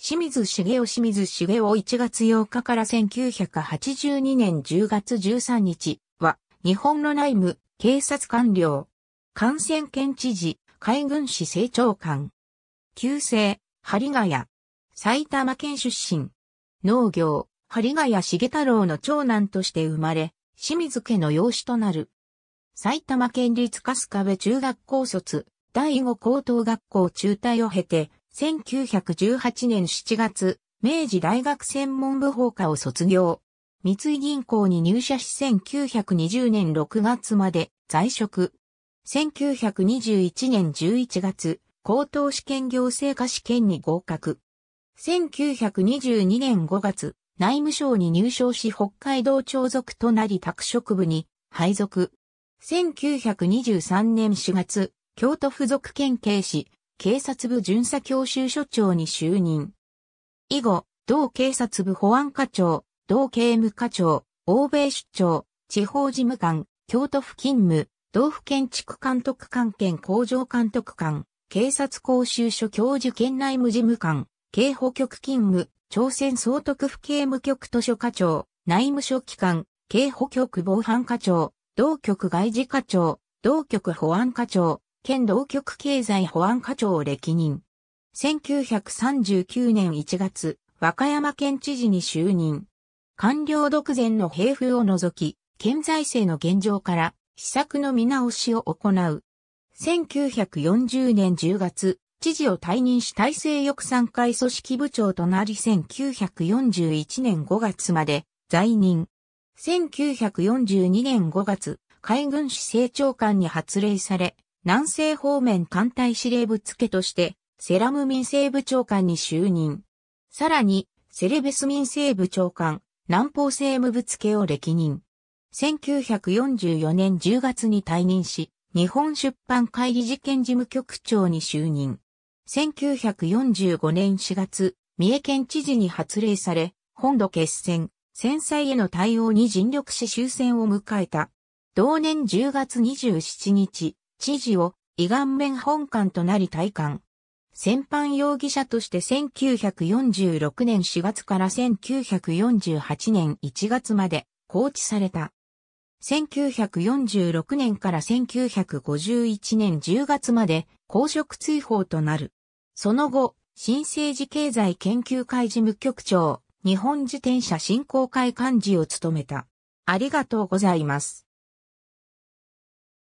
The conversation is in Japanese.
清水茂雄清水茂雄1月8日から1982年10月13日は、日本の内務、警察官僚、感染県知事、海軍市政長官、旧姓、針ヶ谷、埼玉県出身、農業、針ヶ谷重太郎の長男として生まれ、清水家の養子となる。埼玉県立春日部中学校卒、第五高等学校中退を経て、1918年7月、明治大学専門部法科を卒業。三井銀行に入社し1920年6月まで在職。1921年11月、高等試験行政科試験に合格。1922年5月、内務省に入省し北海道長属となり拓殖部に配属。1923年4月、京都付属県警士、警察部巡査教習所長に就任。以後、同警察部保安課長、同刑務課長、欧米出張、地方事務官、京都府勤務、道府県築監督官兼工場監督官、警察講習所教授県内務事務官、警保局勤務、朝鮮総督府刑務局図書課長、内務書記官、警保局防犯課長、同局外事課長、同局保安課長、県同局経済保安課長を歴任。1939年1月、和歌山県知事に就任。官僚独善の平風を除き、県財政の現状から施策の見直しを行う。1940年10月、知事を退任し体制翼散会組織部長となり1941年5月まで在任。1942年5月、海軍市政長官に発令され、南西方面艦隊司令部付として、セラム民政部長官に就任。さらに、セレベス民政部長官、南方政務部付を歴任。1944年10月に退任し、日本出版会議事件事務局長に就任。1945年4月、三重県知事に発令され、本土決戦、戦災への対応に尽力し終戦を迎えた。同年10月27日、知事を、胃顔面本官となり退官。戦犯容疑者として1946年4月から1948年1月まで放置された。1946年から1951年10月まで公職追放となる。その後、新生児経済研究会事務局長、日本自転車振興会幹事を務めた。ありがとうございます。